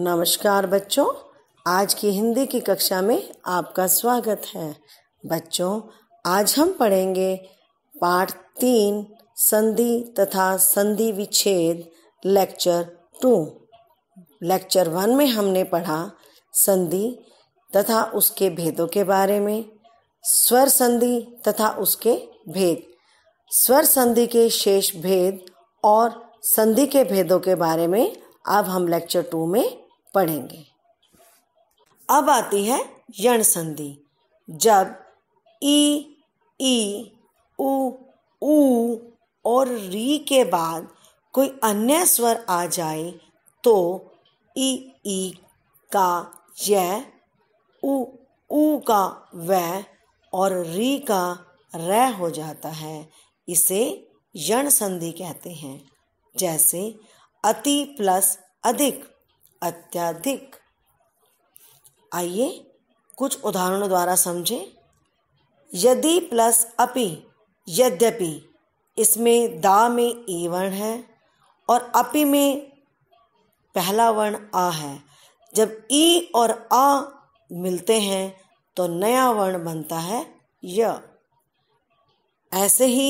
नमस्कार बच्चों आज की हिंदी की कक्षा में आपका स्वागत है बच्चों आज हम पढ़ेंगे पाठ तीन संधि तथा संधि विच्छेद लेक्चर टू लेक्चर वन में हमने पढ़ा संधि तथा उसके भेदों के बारे में स्वर संधि तथा उसके भेद स्वर संधि के शेष भेद और संधि के भेदों के बारे में अब हम लेक्चर टू में पढ़ेंगे अब आती है यण संधि जब ई ई उ और री के बाद कोई अन्य स्वर आ जाए तो ई ई का यह उ उ का वह और री का र हो जाता है इसे यण संधि कहते हैं जैसे अति प्लस अधिक अत्यधिक आइए कुछ उदाहरणों द्वारा समझें यदि प्लस अपि यद्यपि इसमें दा में ए वर्ण है और अपि में पहला वर्ण आ है जब ई और आ मिलते हैं तो नया वर्ण बनता है य ऐसे ही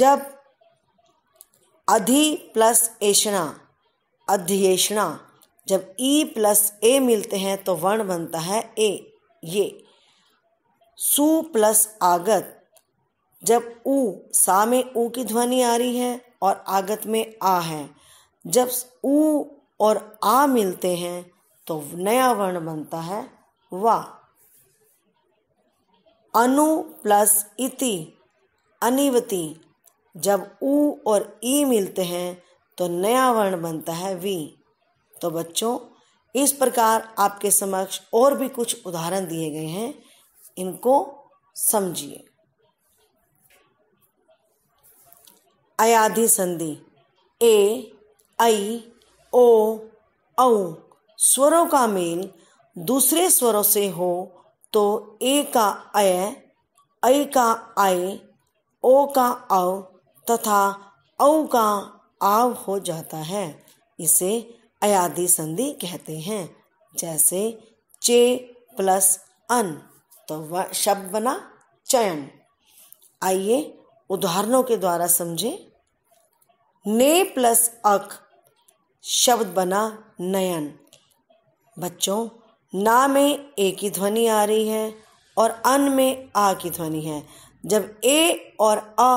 जब अधि प्लस एशना अध्येषणा जब ई प्लस ए मिलते हैं तो वर्ण बनता है ए ये सु प्लस आगत जब ऊ सा में ऊ की ध्वनि आ रही है और आगत में आ है जब ऊ और आ मिलते हैं तो नया वर्ण बनता है वा अनु प्लस इति अनिवती जब ऊ और ई मिलते हैं तो नया वर्ण बनता है वी तो बच्चों इस प्रकार आपके समक्ष और भी कुछ उदाहरण दिए गए हैं इनको समझिए अयाधि संधि ए ऐ ओ औ स्वरों का मेल दूसरे स्वरों से हो तो ए का अय ऐ का आय ओ का औ तथा औ का आव हो जाता है इसे अयादि संधि कहते हैं जैसे चे प्लस अन तो वह शब्द बना चयन आइए उदाहरणों के द्वारा समझें ने प्लस अक शब्द बना नयन बच्चों ना में ए की ध्वनि आ रही है और अन में आ की ध्वनि है जब ए और अ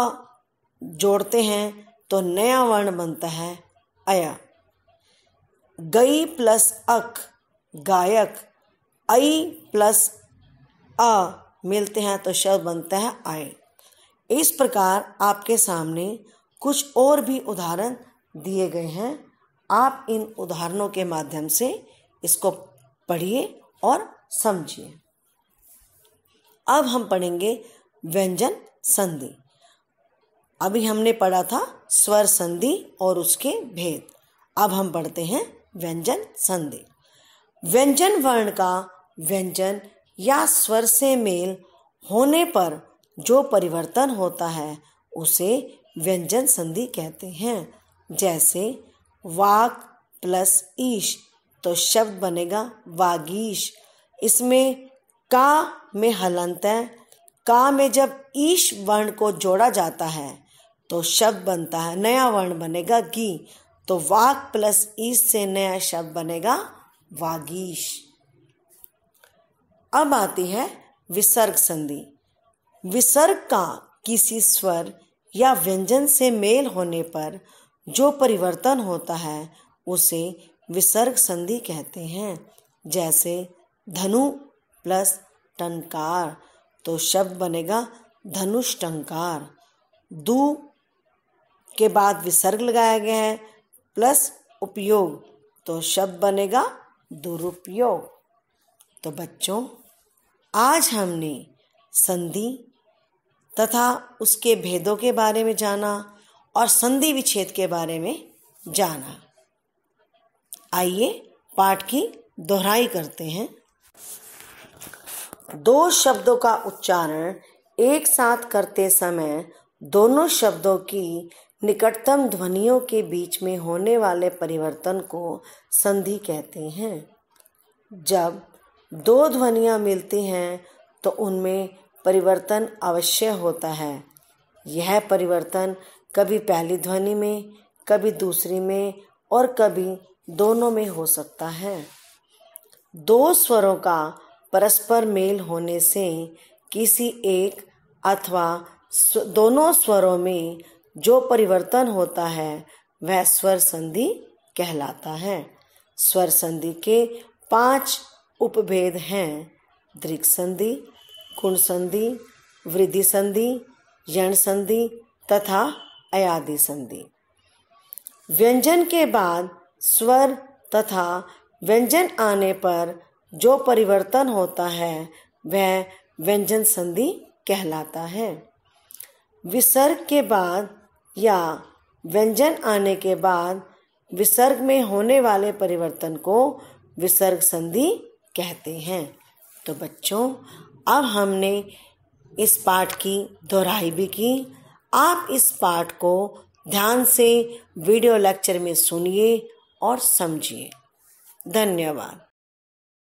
जोड़ते हैं तो नया वर्ण बनता है अया गई प्लस अक गायक आई प्लस अ मिलते हैं तो शब्द बनता है आय इस प्रकार आपके सामने कुछ और भी उदाहरण दिए गए हैं आप इन उदाहरणों के माध्यम से इसको पढ़िए और समझिए अब हम पढ़ेंगे व्यंजन संधि अभी हमने पढ़ा था स्वर संधि और उसके भेद अब हम पढ़ते हैं व्यंजन संधि व्यंजन वर्ण का व्यंजन या स्वर से मेल होने पर जो परिवर्तन होता है उसे व्यंजन संधि कहते हैं जैसे वाक प्लस ईश तो शब्द बनेगा वागीश इसमें का में हलंत है का में जब ईश वर्ण को जोड़ा जाता है तो शब्द बनता है नया वर्ण बनेगा गी तो वाक प्लस ईश से नया शब्द बनेगा वागीश अब आती है विसर्ग संधि विसर्ग का किसी स्वर या व्यंजन से मेल होने पर जो परिवर्तन होता है उसे विसर्ग संधि कहते हैं जैसे धनु प्लस टंकार तो शब्द बनेगा धनुष टंकार दू के बाद विसर्ग लगाया गया है प्लस उपयोग तो शब्द बनेगा दुरुपयोग तो बच्चों आज हमने संधि तथा उसके भेदों के बारे में जाना और संधि विच्छेद के बारे में जाना आइए पाठ की दोहराई करते हैं दो शब्दों का उच्चारण एक साथ करते समय दोनों शब्दों की निकटतम ध्वनियों के बीच में होने वाले परिवर्तन को संधि कहते हैं जब दो ध्वनियाँ मिलती हैं तो उनमें परिवर्तन अवश्य होता है यह परिवर्तन कभी पहली ध्वनि में कभी दूसरी में और कभी दोनों में हो सकता है दो स्वरों का परस्पर मेल होने से किसी एक अथवा दोनों स्वरों में जो परिवर्तन होता है वह स्वर संधि कहलाता है स्वर संधि के पांच उपभेद हैं दृक संधि कुण संधि वृद्धि संधि यण संधि तथा अयादि संधि व्यंजन के बाद स्वर तथा व्यंजन आने पर जो परिवर्तन होता है वह व्यंजन संधि कहलाता है विसर्ग के बाद या व्यंजन आने के बाद विसर्ग में होने वाले परिवर्तन को विसर्ग संधि कहते हैं तो बच्चों अब हमने इस पाठ की दोहराई भी की आप इस पाठ को ध्यान से वीडियो लेक्चर में सुनिए और समझिए धन्यवाद